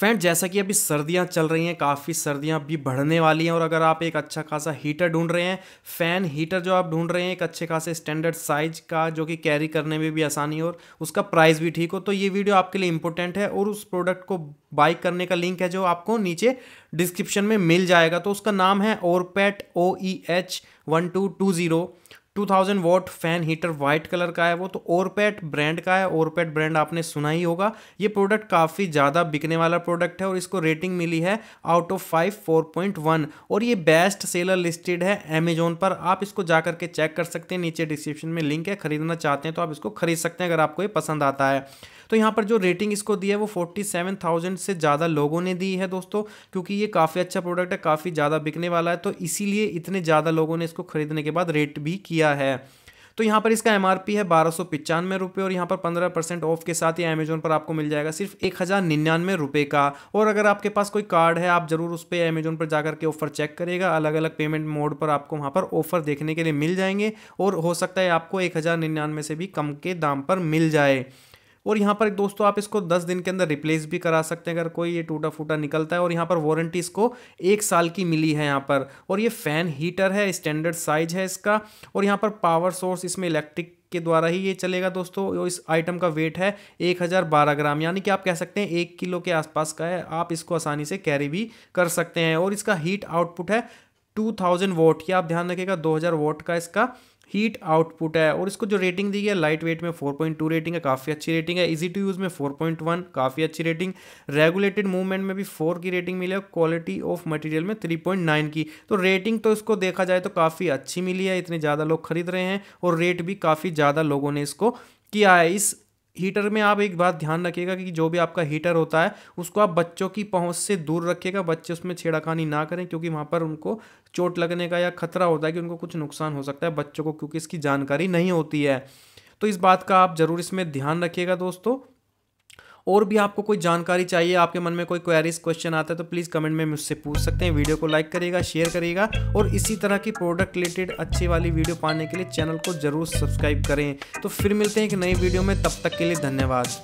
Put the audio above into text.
friend जैसा कि अभी सर्दियां चल रही हैं काफ़ी सर्दियां अभी बढ़ने वाली हैं और अगर आप एक अच्छा खासा हीटर ढूंढ रहे हैं फ़ैन हीटर जो आप ढूंढ रहे हैं एक अच्छे खासे स्टैंडर्ड साइज का जो कि कैरी करने में भी आसानी हो और उसका प्राइस भी ठीक हो तो ये वीडियो आपके लिए इंपॉर्टेंट है और उस प्रोडक्ट को बाइक करने का लिंक है जो आपको नीचे डिस्क्रिप्शन में मिल जाएगा तो उसका नाम है Orpat O E H one two two zero two thousand watt fan heater white colour का है वो तो ओरपेट ब्रांड का है ओरपेट ब्रांड आपने सुना ही होगा ये प्रोडक्ट काफ़ी ज़्यादा बिकने वाला प्रोडक्ट है और इसको रेटिंग मिली है out of five four point one और ये बेस्ट सेलर लिस्टेड है अमेजोन पर आप इसको जा करके चेक कर सकते हैं नीचे डिस्क्रिप्शन में लिंक है खरीदना चाहते हैं तो आप इसको खरीद सकते हैं अगर आपको ये पसंद आता है तो यहाँ पर जो रेटिंग इसको दी है वो फोर्टी सेवन थाउजेंड से ज़्यादा लोगों ने दी है दोस्तों क्योंकि ये काफ़ी अच्छा प्रोडक्ट है काफ़ी ज़्यादा बिकने वाला है तो इसीलिए इतने ज़्यादा लोगों ने इसको खरीदने के बाद रेट भी किया है तो यहाँ पर इसका एम है बारह सौ पचानवे रुपये और यहाँ पर पंद्रह परसेंट ऑफ के साथ ये अमेजोन पर आपको मिल जाएगा सिर्फ एक हज़ार निन्यानवे रुपये का और अगर आपके पास कोई कार्ड है आप ज़रूर उस पर अमेजोन पर जाकर के ऑफर चेक करेगा अलग अलग पेमेंट मोड पर आपको वहाँ पर ऑफर देखने के लिए मिल जाएंगे और हो सकता है आपको एक हज़ार निन्यानवे से भी कम के दाम पर मिल जाए और यहाँ पर दोस्तों आप इसको दस दिन के अंदर रिप्लेस भी करा सकते हैं अगर कोई ये टूटा फूटा निकलता है और यहाँ पर वारंटी इसको एक साल की मिली है यहाँ पर और ये फ़ैन हीटर है स्टैंडर्ड साइज है इसका और यहाँ पर पावर सोर्स इसमें इलेक्ट्रिक के द्वारा ही ये चलेगा दोस्तों इस आइटम का वेट है 1012 ग्राम यानी कि आप कह सकते हैं एक किलो के आसपास का है आप इसको आसानी से कैरी भी कर सकते हैं और इसका हीट आउटपुट है 2000 वोट या आप ध्यान रखिएगा 2000 वोट का इसका हीट आउटपुट है और इसको जो रेटिंग दी गई है लाइट वेट में 4.2 रेटिंग है काफ़ी अच्छी रेटिंग है इजी टू यूज़ में 4.1 काफ़ी अच्छी रेटिंग रेगुलेटेड मूवमेंट में भी 4 की रेटिंग मिली है क्वालिटी ऑफ मटेरियल में 3.9 की तो रेटिंग तो इसको देखा जाए तो काफ़ी अच्छी मिली है इतने ज़्यादा लोग खरीद रहे हैं और रेट भी काफ़ी ज़्यादा लोगों ने इसको किया है इस हीटर में आप एक बात ध्यान रखिएगा कि जो भी आपका हीटर होता है उसको आप बच्चों की पहुंच से दूर रखिएगा बच्चे उसमें छेड़ाखानी ना करें क्योंकि वहाँ पर उनको चोट लगने का या खतरा होता है कि उनको कुछ नुकसान हो सकता है बच्चों को क्योंकि इसकी जानकारी नहीं होती है तो इस बात का आप ज़रूर इसमें ध्यान रखिएगा दोस्तों और भी आपको कोई जानकारी चाहिए आपके मन में कोई क्वेरीज क्वेश्चन आता है तो प्लीज़ कमेंट में मुझसे पूछ सकते हैं वीडियो को लाइक करिएगा शेयर करिएगा और इसी तरह की प्रोडक्ट रिलेटेड अच्छी वाली वीडियो पाने के लिए चैनल को जरूर सब्सक्राइब करें तो फिर मिलते हैं एक नई वीडियो में तब तक के लिए धन्यवाद